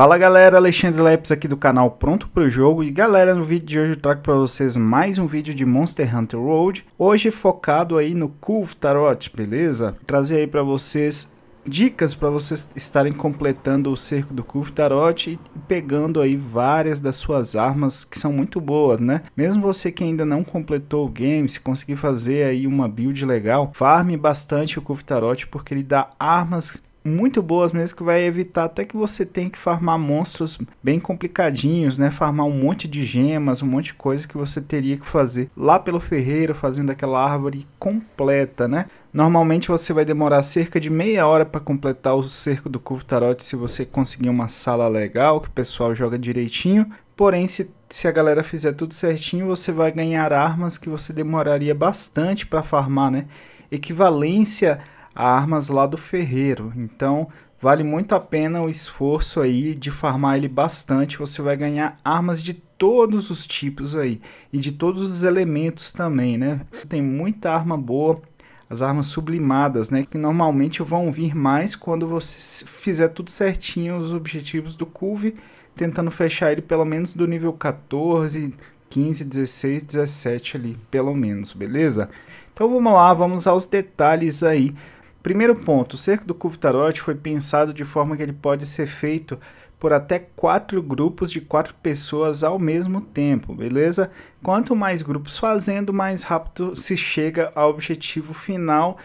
Fala galera, Alexandre Leps aqui do canal Pronto Pro Jogo e galera, no vídeo de hoje eu trago para vocês mais um vídeo de Monster Hunter World, hoje focado aí no Curve Tarot, beleza? Vou trazer aí para vocês dicas para vocês estarem completando o cerco do Curve Tarot e pegando aí várias das suas armas que são muito boas, né? Mesmo você que ainda não completou o game, se conseguir fazer aí uma build legal, farme bastante o Curve Tarot porque ele dá armas muito boas mesmo que vai evitar até que você tenha que farmar monstros bem complicadinhos, né? Farmar um monte de gemas, um monte de coisa que você teria que fazer lá pelo ferreiro, fazendo aquela árvore completa, né? Normalmente você vai demorar cerca de meia hora para completar o cerco do Curvo Tarot se você conseguir uma sala legal, que o pessoal joga direitinho. Porém, se, se a galera fizer tudo certinho, você vai ganhar armas que você demoraria bastante para farmar, né? Equivalência a armas lá do ferreiro. Então, vale muito a pena o esforço aí de farmar ele bastante. Você vai ganhar armas de todos os tipos aí e de todos os elementos também, né? Tem muita arma boa, as armas sublimadas, né? Que normalmente vão vir mais quando você fizer tudo certinho os objetivos do Cuve, tentando fechar ele pelo menos do nível 14, 15, 16, 17 ali, pelo menos, beleza? Então vamos lá, vamos aos detalhes aí Primeiro ponto, o cerco do cubo tarot foi pensado de forma que ele pode ser feito por até quatro grupos de quatro pessoas ao mesmo tempo, beleza? Quanto mais grupos fazendo, mais rápido se chega ao objetivo final.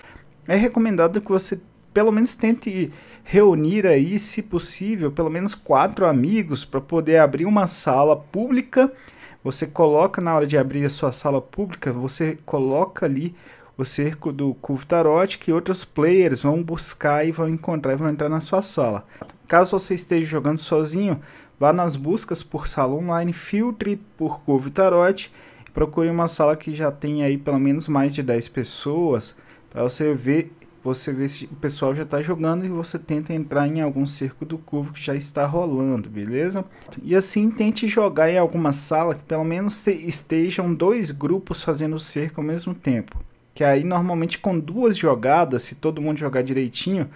É recomendado que você pelo menos tente reunir aí, se possível, pelo menos quatro amigos para poder abrir uma sala pública. Você coloca na hora de abrir a sua sala pública, você coloca ali o cerco do Cubo Tarot que outros players vão buscar e vão encontrar e vão entrar na sua sala. Caso você esteja jogando sozinho, vá nas buscas por sala online, filtre por Cubo Tarot, procure uma sala que já tenha aí pelo menos mais de 10 pessoas para você ver você vê se o pessoal já está jogando e você tenta entrar em algum cerco do cubo que já está rolando, beleza? E assim tente jogar em alguma sala que pelo menos estejam dois grupos fazendo cerco ao mesmo tempo que aí normalmente com duas jogadas, se todo mundo jogar direitinho,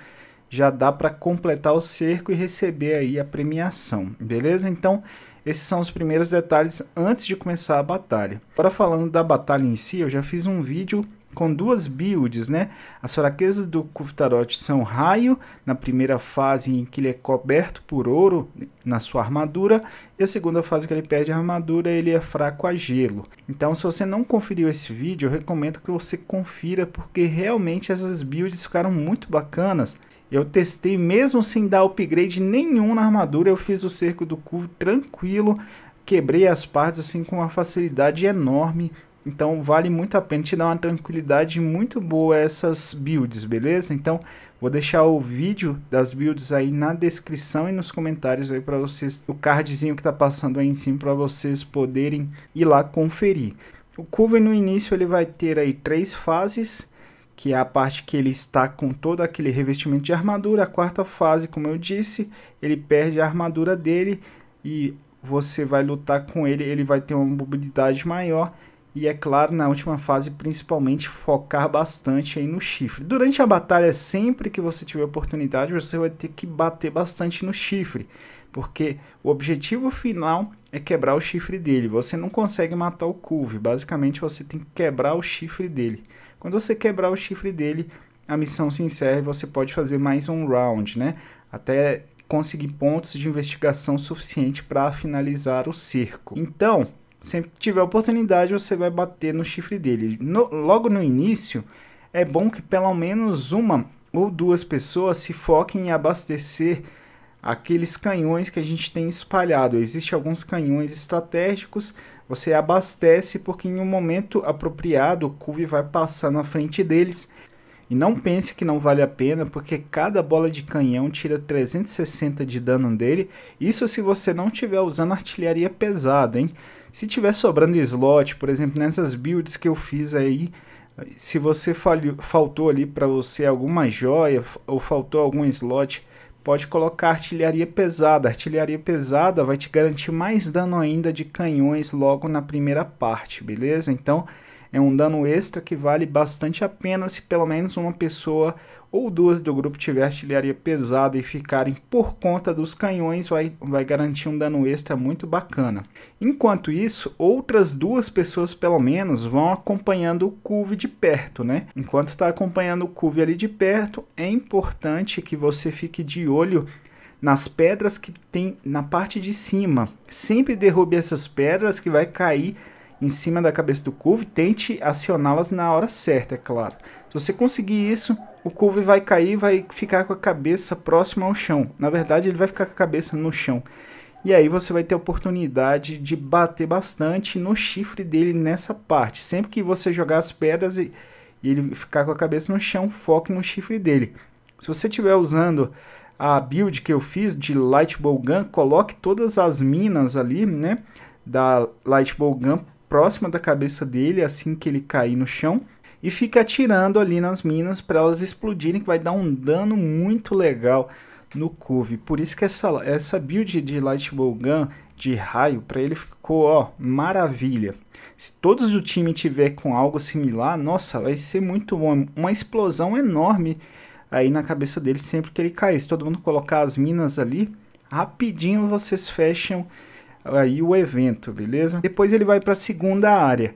já dá para completar o cerco e receber aí a premiação, beleza? Então, esses são os primeiros detalhes antes de começar a batalha. Agora falando da batalha em si, eu já fiz um vídeo com duas builds, né? As fraquezas do Kuftarot são raio, na primeira fase em que ele é coberto por ouro na sua armadura, e a segunda fase que ele perde a armadura, ele é fraco a gelo. Então, se você não conferiu esse vídeo, eu recomendo que você confira, porque realmente essas builds ficaram muito bacanas. Eu testei mesmo sem dar upgrade nenhum na armadura, eu fiz o cerco do cubo tranquilo, quebrei as partes assim com uma facilidade enorme, então vale muito a pena, te dar uma tranquilidade muito boa essas builds, beleza? Então vou deixar o vídeo das builds aí na descrição e nos comentários aí para vocês, o cardzinho que tá passando aí em cima para vocês poderem ir lá conferir. O cover no início ele vai ter aí três fases, que é a parte que ele está com todo aquele revestimento de armadura. A quarta fase, como eu disse, ele perde a armadura dele e você vai lutar com ele, ele vai ter uma mobilidade maior e é claro, na última fase, principalmente, focar bastante aí no chifre. Durante a batalha, sempre que você tiver oportunidade, você vai ter que bater bastante no chifre. Porque o objetivo final é quebrar o chifre dele. Você não consegue matar o Cuve. Basicamente, você tem que quebrar o chifre dele. Quando você quebrar o chifre dele, a missão se encerra e você pode fazer mais um round, né? Até conseguir pontos de investigação suficiente para finalizar o cerco. Então, sempre que tiver oportunidade, você vai bater no chifre dele. No, logo no início, é bom que pelo menos uma ou duas pessoas se foquem em abastecer aqueles canhões que a gente tem espalhado. Existem alguns canhões estratégicos, você abastece porque em um momento apropriado o Cube vai passar na frente deles. E não pense que não vale a pena, porque cada bola de canhão tira 360 de dano dele. Isso se você não estiver usando artilharia pesada, hein? Se tiver sobrando slot, por exemplo, nessas builds que eu fiz aí, se você falhou, faltou ali para você alguma joia ou faltou algum slot, pode colocar artilharia pesada. Artilharia pesada vai te garantir mais dano ainda de canhões logo na primeira parte, beleza? Então, é um dano extra que vale bastante a pena se pelo menos uma pessoa ou duas do grupo tiver artilharia pesada e ficarem por conta dos canhões, vai, vai garantir um dano extra muito bacana. Enquanto isso, outras duas pessoas pelo menos vão acompanhando o Cuve de perto, né? Enquanto está acompanhando o Cuve ali de perto, é importante que você fique de olho nas pedras que tem na parte de cima. Sempre derrube essas pedras que vai cair em cima da cabeça do cuve tente acioná-las na hora certa, é claro. Se você conseguir isso, o cuve vai cair, vai ficar com a cabeça próxima ao chão. Na verdade, ele vai ficar com a cabeça no chão. E aí você vai ter a oportunidade de bater bastante no chifre dele nessa parte. Sempre que você jogar as pedras e, e ele ficar com a cabeça no chão, foque no chifre dele. Se você estiver usando a build que eu fiz de Light Bow Gun, coloque todas as minas ali, né, da Light Bow Gun próxima da cabeça dele assim que ele cair no chão e fica atirando ali nas minas para elas explodirem, que vai dar um dano muito legal no Cove. Por isso que essa, essa build de Light Gun de raio para ele ficou ó, maravilha. Se todos o time tiver com algo similar, nossa, vai ser muito bom. Uma explosão enorme aí na cabeça dele sempre que ele cair. Se todo mundo colocar as minas ali, rapidinho vocês fecham aí o evento, beleza? Depois ele vai para a segunda área.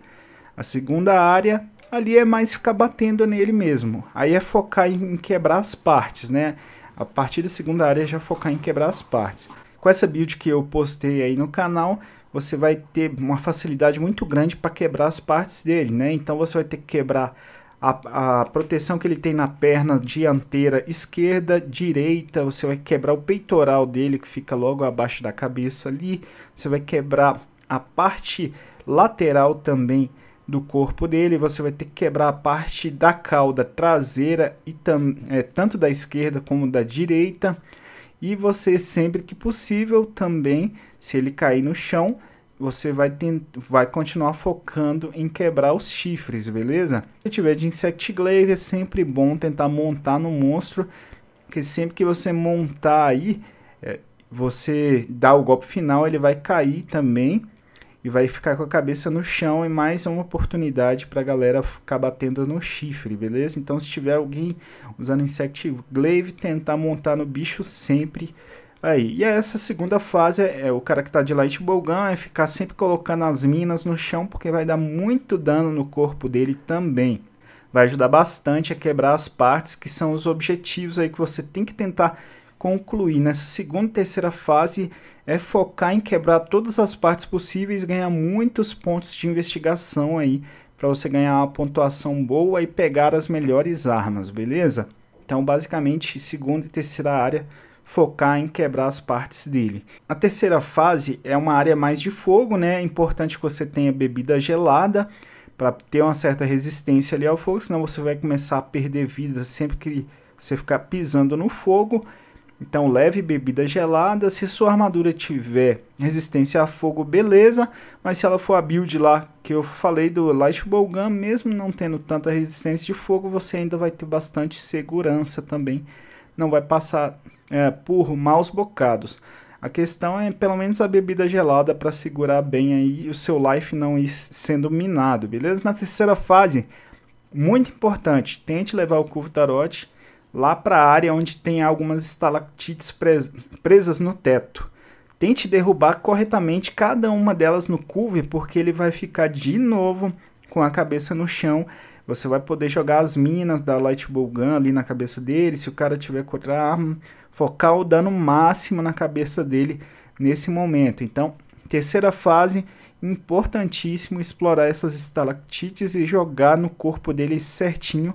A segunda área ali é mais ficar batendo nele mesmo. Aí é focar em quebrar as partes, né? A partir da segunda área é já focar em quebrar as partes. Com essa build que eu postei aí no canal, você vai ter uma facilidade muito grande para quebrar as partes dele, né? Então você vai ter que quebrar a, a proteção que ele tem na perna dianteira esquerda, direita, você vai quebrar o peitoral dele que fica logo abaixo da cabeça ali, você vai quebrar a parte lateral também do corpo dele, você vai ter que quebrar a parte da cauda traseira e tam, é, tanto da esquerda como da direita. E você sempre que possível também, se ele cair no chão, você vai, vai continuar focando em quebrar os chifres, beleza? Se tiver de Insect Glaive, é sempre bom tentar montar no monstro, porque sempre que você montar aí, é, você dá o golpe final, ele vai cair também e vai ficar com a cabeça no chão e mais uma oportunidade para a galera ficar batendo no chifre, beleza? Então se tiver alguém usando Insect Glaive, tentar montar no bicho sempre Aí, e essa segunda fase é, é o cara que tá de light bolgan é ficar sempre colocando as minas no chão porque vai dar muito dano no corpo dele também. Vai ajudar bastante a quebrar as partes que são os objetivos aí que você tem que tentar concluir. Nessa segunda e terceira fase é focar em quebrar todas as partes possíveis, ganhar muitos pontos de investigação aí para você ganhar uma pontuação boa e pegar as melhores armas, beleza? Então, basicamente, segunda e terceira área focar em quebrar as partes dele. A terceira fase é uma área mais de fogo, né? É importante que você tenha bebida gelada para ter uma certa resistência ali ao fogo, senão você vai começar a perder vida sempre que você ficar pisando no fogo. Então leve bebida gelada, se sua armadura tiver resistência a fogo, beleza, mas se ela for a build lá que eu falei do Light Gun, mesmo não tendo tanta resistência de fogo, você ainda vai ter bastante segurança também não vai passar é, por maus bocados. A questão é pelo menos a bebida gelada para segurar bem aí o seu life não ir sendo minado, beleza? Na terceira fase, muito importante, tente levar o curvo tarote lá para a área onde tem algumas estalactites pres presas no teto. Tente derrubar corretamente cada uma delas no curve, porque ele vai ficar de novo com a cabeça no chão você vai poder jogar as minas da Light Gun ali na cabeça dele. Se o cara tiver contra a arma, focar o dano máximo na cabeça dele nesse momento. Então, terceira fase, importantíssimo explorar essas estalactites e jogar no corpo dele certinho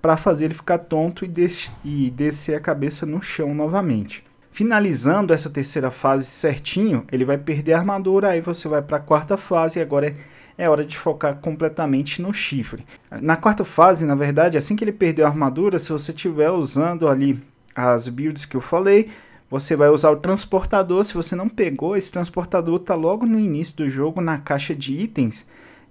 para fazer ele ficar tonto e, des e descer a cabeça no chão novamente. Finalizando essa terceira fase certinho, ele vai perder a armadura, aí você vai para a quarta fase e agora é é hora de focar completamente no chifre. Na quarta fase, na verdade, assim que ele perder a armadura, se você estiver usando ali as builds que eu falei, você vai usar o transportador. Se você não pegou, esse transportador está logo no início do jogo na caixa de itens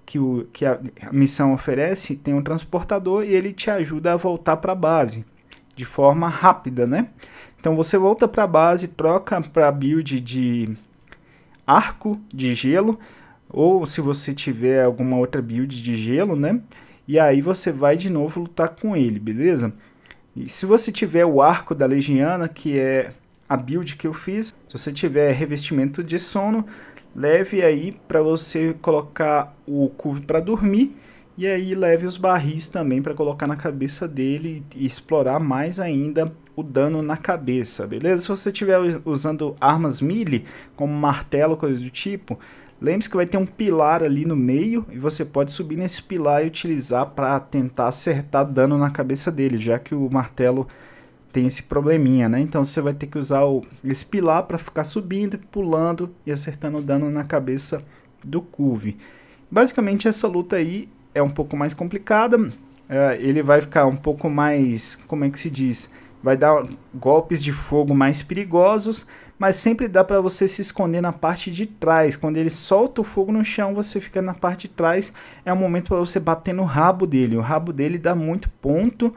que, o, que a missão oferece. Tem um transportador e ele te ajuda a voltar para a base de forma rápida, né? Então você volta para a base, troca para build de arco de gelo. Ou se você tiver alguma outra build de gelo, né? E aí você vai de novo lutar com ele, beleza? E se você tiver o arco da legiana, que é a build que eu fiz, se você tiver revestimento de sono, leve aí para você colocar o curvo para dormir e aí leve os barris também para colocar na cabeça dele e explorar mais ainda o dano na cabeça, beleza? Se você estiver usando armas melee, como martelo, coisa do tipo, Lembre-se que vai ter um pilar ali no meio e você pode subir nesse pilar e utilizar para tentar acertar dano na cabeça dele, já que o martelo tem esse probleminha, né? Então você vai ter que usar o, esse pilar para ficar subindo, pulando e acertando dano na cabeça do Cuve. Basicamente essa luta aí é um pouco mais complicada, é, ele vai ficar um pouco mais, como é que se diz, vai dar golpes de fogo mais perigosos, mas sempre dá para você se esconder na parte de trás. Quando ele solta o fogo no chão, você fica na parte de trás. É um momento para você bater no rabo dele. O rabo dele dá muito ponto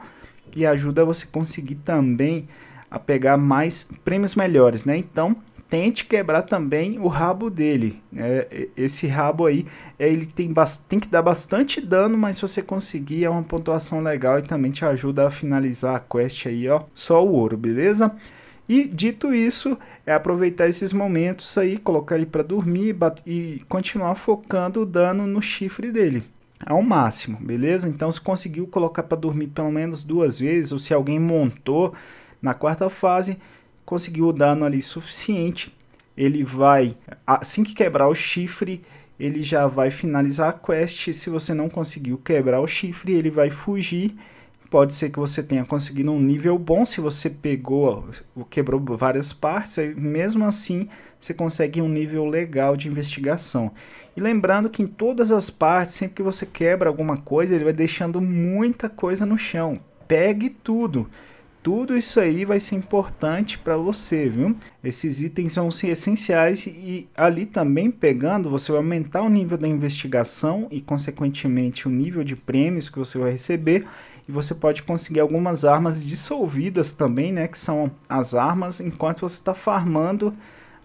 e ajuda você conseguir também a pegar mais prêmios melhores, né? Então, tente quebrar também o rabo dele. É, esse rabo aí, é, ele tem, tem que dar bastante dano, mas se você conseguir, é uma pontuação legal e também te ajuda a finalizar a quest aí, ó. Só o ouro, beleza? E dito isso, é aproveitar esses momentos aí, colocar ele para dormir e continuar focando o dano no chifre dele ao máximo, beleza? Então, se conseguiu colocar para dormir pelo menos duas vezes, ou se alguém montou na quarta fase, conseguiu o dano ali suficiente, ele vai, assim que quebrar o chifre, ele já vai finalizar a quest. Se você não conseguiu quebrar o chifre, ele vai fugir pode ser que você tenha conseguido um nível bom se você pegou, quebrou várias partes, aí mesmo assim você consegue um nível legal de investigação. E lembrando que em todas as partes, sempre que você quebra alguma coisa, ele vai deixando muita coisa no chão. Pegue tudo. Tudo isso aí vai ser importante para você, viu? Esses itens são ser essenciais e ali também pegando, você vai aumentar o nível da investigação e consequentemente o nível de prêmios que você vai receber e você pode conseguir algumas armas dissolvidas também, né? Que são as armas enquanto você está farmando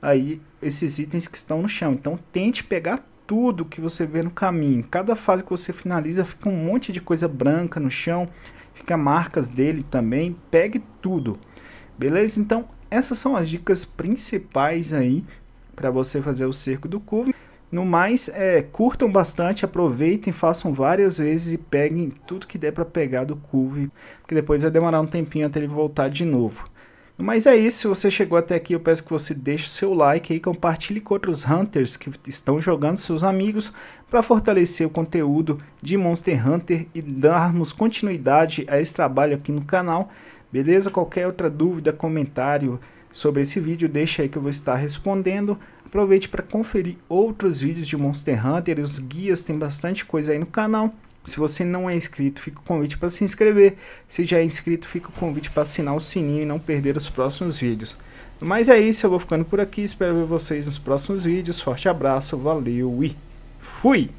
aí esses itens que estão no chão. Então tente pegar tudo que você vê no caminho. Cada fase que você finaliza fica um monte de coisa branca no chão, fica marcas dele também. Pegue tudo, beleza? Então essas são as dicas principais aí para você fazer o cerco do cubo. No mais, é, curtam bastante, aproveitem, façam várias vezes e peguem tudo que der para pegar do Curve, porque depois vai demorar um tempinho até ele voltar de novo. Mas é isso, se você chegou até aqui, eu peço que você deixe o seu like e compartilhe com outros hunters que estão jogando seus amigos para fortalecer o conteúdo de Monster Hunter e darmos continuidade a esse trabalho aqui no canal. Beleza? Qualquer outra dúvida, comentário, sobre esse vídeo, deixa aí que eu vou estar respondendo. Aproveite para conferir outros vídeos de Monster Hunter, os guias, tem bastante coisa aí no canal. Se você não é inscrito, fica o convite para se inscrever. Se já é inscrito, fica o convite para assinar o sininho e não perder os próximos vídeos. Mas é isso, eu vou ficando por aqui. Espero ver vocês nos próximos vídeos. Forte abraço, valeu e fui!